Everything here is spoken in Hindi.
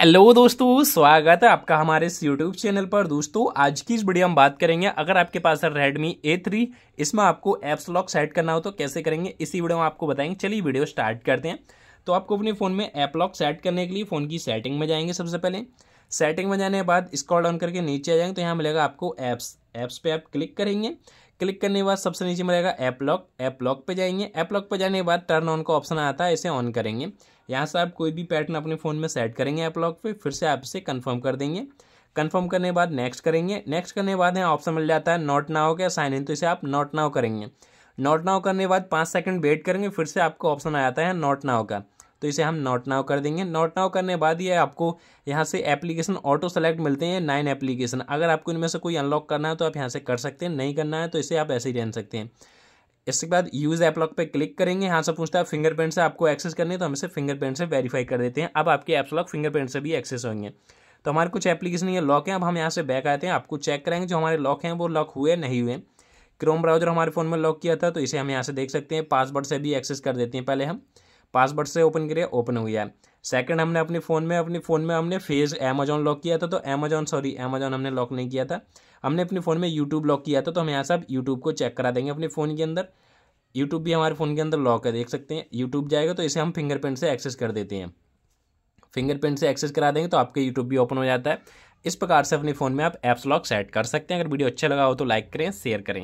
हेलो दोस्तों स्वागत है आपका हमारे इस यूट्यूब चैनल पर दोस्तों आज की इस वीडियो हम बात करेंगे अगर आपके पास है रेडमी ए थ्री इसमें आपको एप्स लॉक सेट करना हो तो कैसे करेंगे इसी वीडियो में आपको बताएंगे चलिए वीडियो स्टार्ट करते हैं तो आपको अपने फ़ोन में ऐप लॉक सेट करने के लिए फ़ोन की सेटिंग में जाएंगे सबसे पहले सेटिंग में जाने के बाद स्कॉल डाउन करके नीचे आ जाएंगे तो यहाँ मिलेगा आपको ऐप्स ऐप्स पर आप क्लिक करेंगे क्लिक करने के बाद सबसे नीचे मिलेगा ऐप लॉक ऐप लॉक पर जाएंगे ऐप लॉक पे जाने के बाद टर्न ऑन का ऑप्शन आता है इसे ऑन करेंगे यहाँ से आप कोई भी पैटर्न अपने फ़ोन में सेट करेंगे ऐप लॉक पे फिर से आप इसे कन्फर्म कर देंगे कन्फर्म करने के बाद नेक्स्ट करेंगे नेक्स्ट करने के बाद यहाँ ऑप्शन मिल जाता है नॉट नाउ का साइन इन तो इसे आप नॉट नाउ करेंगे नॉट नाउ करने के बाद पाँच सेकंड वेट करेंगे फिर से आपको ऑप्शन आ जाता है नॉट नाउ का तो इसे हम नॉट नाउ कर देंगे नॉट नाउ करने के बाद ये आपको यहाँ से एप्लीकेशन ऑटो सेलेक्ट मिलते हैं नाइन एप्लीकेशन अगर आपको इनमें से कोई अनलॉक करना है तो आप यहाँ से कर सकते हैं नहीं करना है तो इसे आप ऐसे ही रह सकते हैं इसके बाद यूज़ ऐप लॉक पर क्लिक करेंगे यहाँ से पूछता है फिंगरप्रिंट से आपको एक्सेस करनी है तो हम इसे फिंगरप्रिंट से वेरीफाई कर देते हैं अब आपके ऐप्स लॉक फिंगरप्रिंट से भी एक्सेस होंगे तो हमारे कुछ एप्लीकेशन ये लॉक हैं अब हम यहाँ से बैक आते हैं आपको चेक करेंगे जो हमारे लॉक हैं वो लॉक हुए नहीं हुए क्रोम ब्राउजर हमारे फ़ोन में लॉक किया था तो इसे हम यहाँ से देख सकते हैं पासवर्ड से भी एक्सेस कर देते हैं पहले हम पासवर्ड से ओपन करिए ओपन हो गया है सेकंड हमने अपने फ़ोन में अपने फ़ोन में हमने फेज़ अमेजॉन लॉक किया था तो अमेजॉन सॉरी अमेजॉन हमने लॉक नहीं किया था हमने अपने फ़ोन में यूट्यूब लॉक किया था तो हम यहाँ से आप यूट्यूब को चेक करा देंगे अपने फ़ोन के अंदर यूट्यूब भी हमारे फ़ोन के अंदर लॉक है देख सकते हैं यूट्यूब जाएगा तो इसे हम फिंगरप्रिंट से एक्सेस कर देते हैं फिंगरप्रिंट से एक्सेस करा देंगे तो आपके यूट्यूब भी ओपन हो जाता है इस प्रकार से अपने फ़ोन में आप ऐप्स लॉक सेट कर सकते हैं अगर वीडियो अच्छा लगा हो तो लाइक करें शेयर करें